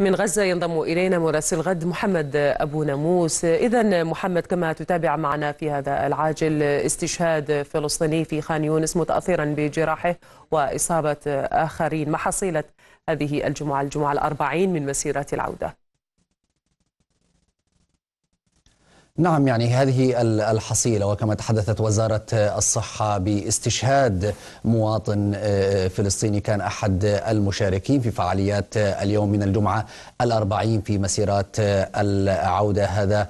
من غزة ينضم إلينا مراسل غد محمد أبو ناموس إذا محمد كما تتابع معنا في هذا العاجل استشهاد فلسطيني في خان يونس متأثرا بجراحه وإصابة آخرين ما حصيلة هذه الجمعة الجمعة الأربعين من مسيرة العودة نعم يعني هذه الحصيلة وكما تحدثت وزارة الصحة باستشهاد مواطن آه، آه، فلسطيني كان أحد المشاركين في فعاليات آه، اليوم من الجمعة الأربعين في مسيرات العودة هذا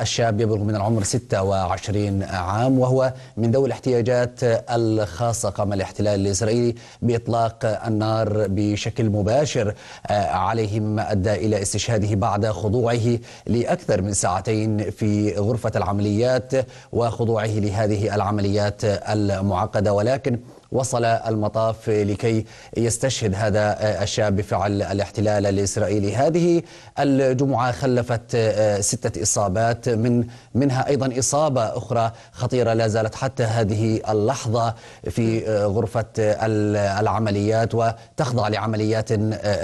الشاب يبلغ من العمر 26 عام وهو من ذوي الاحتياجات الخاصة قام الاحتلال الإسرائيلي بإطلاق النار بشكل مباشر عليهم أدى إلى استشهاده بعد خضوعه لأكثر من ساعتين في غرفة العمليات وخضوعه لهذه العمليات المعقدة ولكن وصل المطاف لكي يستشهد هذا الشاب بفعل الاحتلال الإسرائيلي هذه الجمعة خلفت ستة إصابات من منها أيضا إصابة أخرى خطيرة لا زالت حتى هذه اللحظة في غرفة العمليات وتخضع لعمليات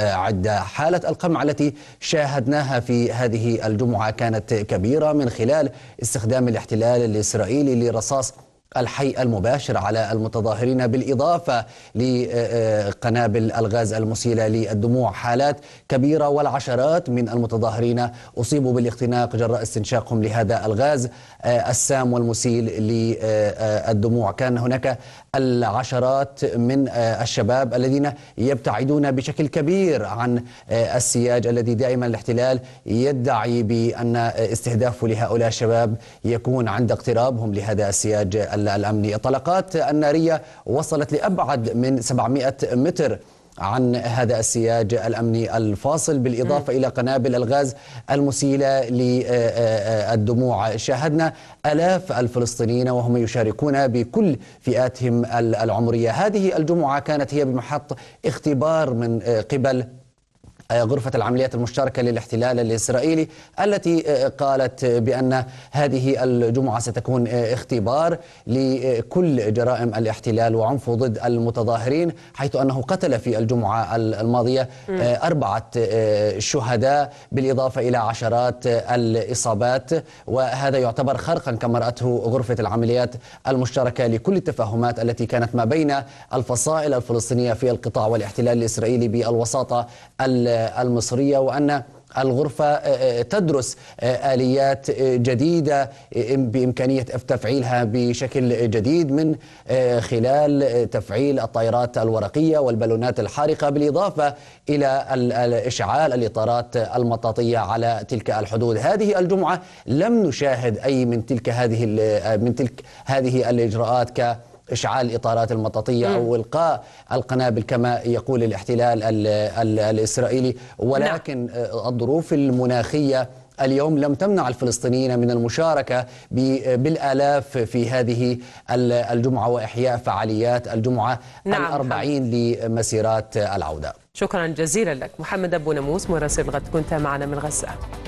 عدة حالة القمع التي شاهدناها في هذه الجمعة كانت كبيرة من خلال استخدام الاحتلال الإسرائيلي لرصاص الحي المباشر على المتظاهرين بالإضافة لقنابل آه، آه، الغاز المسيلة للدموع حالات كبيرة والعشرات من المتظاهرين أصيبوا بالاختناق جراء استنشاقهم لهذا الغاز آه، السام والمسيل للدموع كان هناك العشرات من الشباب الذين يبتعدون بشكل كبير عن السياج الذي دائما الاحتلال يدعي بأن استهدافه لهؤلاء الشباب يكون عند اقترابهم لهذا السياج الأمني الطلقات النارية وصلت لأبعد من 700 متر عن هذا السياج الامني الفاصل بالاضافه م. الى قنابل الغاز المسيله للدموع آه، آه، شاهدنا الاف الفلسطينيين وهم يشاركون بكل فئاتهم العمريه هذه الجمعه كانت هي بمحط اختبار من آه، قبل آه، غرفة العمليات المشتركة للاحتلال الإسرائيلي التي آه، قالت بأن هذه الجمعة ستكون آه، اختبار لكل جرائم الاحتلال وعنفه ضد المتظاهرين حيث أنه قتل في الجمعة الماضية أربعة شهداء بالإضافة إلى عشرات الإصابات وهذا يعتبر خرقا كما رأته غرفة العمليات المشتركة لكل التفاهمات التي كانت ما بين الفصائل الفلسطينية في القطاع والاحتلال الإسرائيلي بالوساطة المصرية وأن الغرفة تدرس آليات جديدة بإمكانية تفعيلها بشكل جديد من خلال تفعيل الطائرات الورقية والبالونات الحارقة بالإضافة إلى إشعال الإطارات المطاطية على تلك الحدود هذه الجمعة لم نشاهد أي من تلك هذه من تلك هذه الإجراءات ك إشعال الإطارات المطاطية أو إلقاء القنابل كما يقول الاحتلال الـ الـ الإسرائيلي ولكن نعم. الظروف المناخية اليوم لم تمنع الفلسطينيين من المشاركة بالآلاف في هذه الجمعة وإحياء فعاليات الجمعة نعم الأربعين لمسيرات العودة شكرا جزيلا لك محمد أبو ناموس مراسل غد كنت معنا من غزة